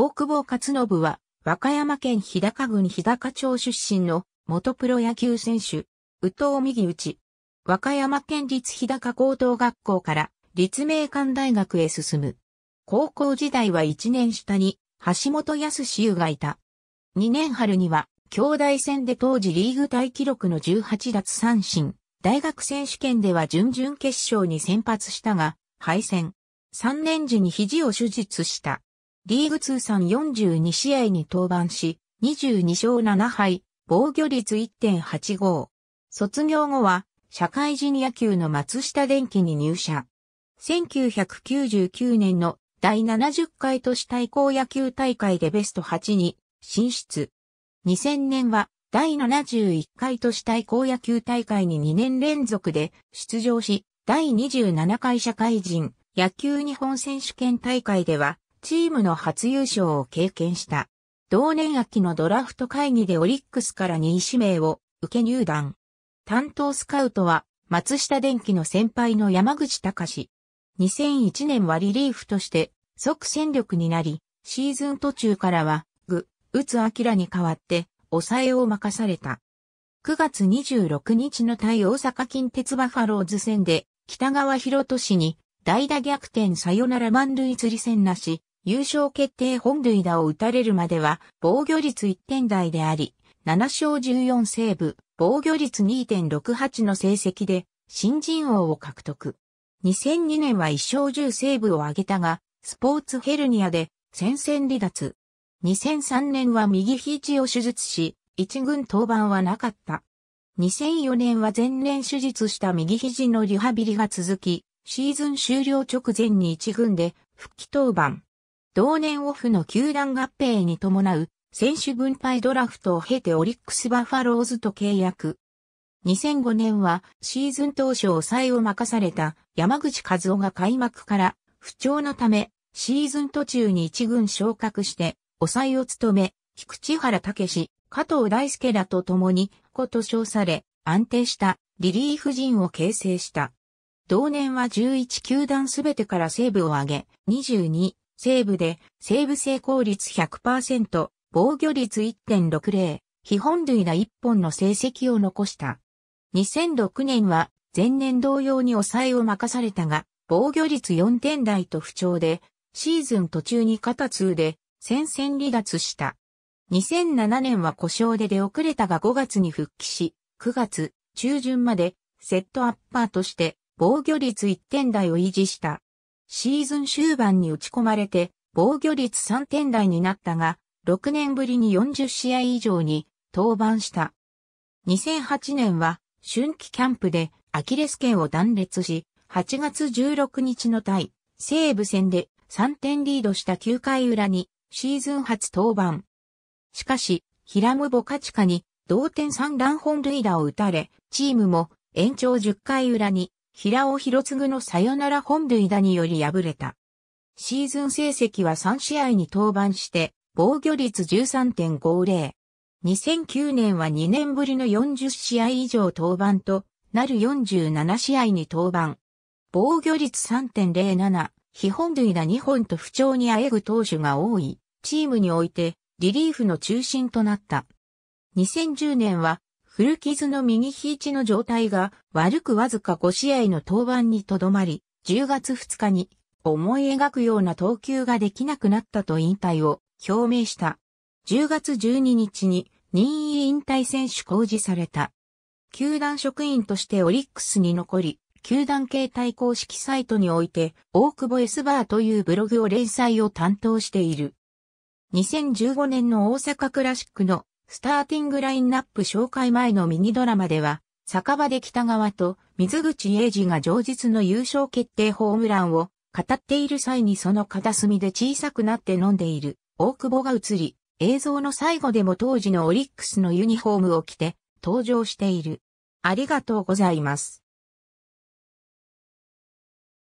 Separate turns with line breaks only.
大久保勝信は、和歌山県日高郡日高町出身の元プロ野球選手、宇藤右内。和歌山県立日高高等学校から立命館大学へ進む。高校時代は1年下に橋本康優がいた。2年春には兄弟戦で当時リーグ大記録の18奪三振。大学選手権では準々決勝に先発したが、敗戦。3年時に肘を手術した。リーグ通算42試合に登板し、22勝7敗、防御率1.85。卒業後は、社会人野球の松下電機に入社。1999年の第70回都市対抗野球大会でベスト8に進出。2000年は第71回都市対抗野球大会に2年連続で出場し、第27回社会人野球日本選手権大会ではチームの初優勝を経験した。同年秋のドラフト会議でオリックスから2位指名を受け入団。担当スカウトは松下電機の先輩の山口隆。2001年はリリーフとして即戦力になり、シーズン途中からは、ぐ、打つ明に代わって、抑えを任された。9月26日の対大阪近鉄バファローズ戦で、北川博俊に、代打逆転サヨナラ満塁釣り戦なし、優勝決定本塁打を打たれるまでは防御率1点台であり、7勝14セーブ、防御率2.68の成績で新人王を獲得。2002年は1勝10セーブを挙げたが、スポーツヘルニアで戦線離脱。2003年は右肘を手術し、一軍登板はなかった。2004年は前年手術した右肘のリハビリが続き、シーズン終了直前に一軍で復帰登板。同年オフの球団合併に伴う選手分配ドラフトを経てオリックスバファローズと契約。2005年はシーズン当初抑えを任された山口和夫が開幕から不調のためシーズン途中に一軍昇格して抑えを務め、菊池原武加藤大輔らと共に子と称され安定したリリーフ陣を形成した。同年は11球団すべてからセーブを挙げ、22、西武で、西武成功率100%、防御率1.60、非本塁打1本の成績を残した。2006年は前年同様に抑えを任されたが、防御率4点台と不調で、シーズン途中に肩痛で戦線離脱した。2007年は故障で出遅れたが5月に復帰し、9月中旬までセットアッパーとして防御率1点台を維持した。シーズン終盤に打ち込まれて、防御率3点台になったが、6年ぶりに40試合以上に登板した。2008年は春季キャンプでアキレス腱を断裂し、8月16日の対西武戦で3点リードした9回裏にシーズン初登板。しかし、ヒラム・ボカチカに同点3乱本塁打を打たれ、チームも延長10回裏に平尾博次のサヨナラ本塁打により敗れた。シーズン成績は3試合に登板して、防御率13.50。2009年は2年ぶりの40試合以上登板となる47試合に登板。防御率3.07、非本塁打2本と不調にあえぐ投手が多い、チームにおいてリリーフの中心となった。2010年は古傷の右肘の状態が悪くわずか5試合の登板にとどまり、10月2日に思い描くような投球ができなくなったと引退を表明した。10月12日に任意引退選手公示された。球団職員としてオリックスに残り、球団携帯公式サイトにおいて、大久保 S バーというブログを連載を担当している。2015年の大阪クラシックのスターティングラインナップ紹介前のミニドラマでは、酒場で北川と水口英二が上日の優勝決定ホームランを語っている際にその片隅で小さくなって飲んでいる大久保が映り、映像の最後でも当時のオリックスのユニフォームを着て登場している。ありがとうございます。